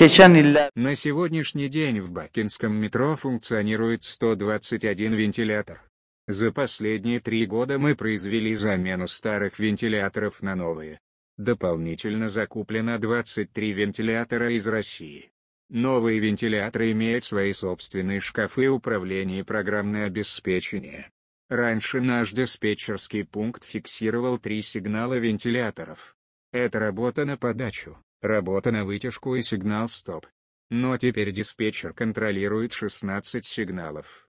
На сегодняшний день в Бакинском метро функционирует 121 вентилятор. За последние три года мы произвели замену старых вентиляторов на новые. Дополнительно закуплено 23 вентилятора из России. Новые вентиляторы имеют свои собственные шкафы управления и программное обеспечение. Раньше наш диспетчерский пункт фиксировал три сигнала вентиляторов. Это работа на подачу. Работа на вытяжку и сигнал стоп. Но теперь диспетчер контролирует 16 сигналов.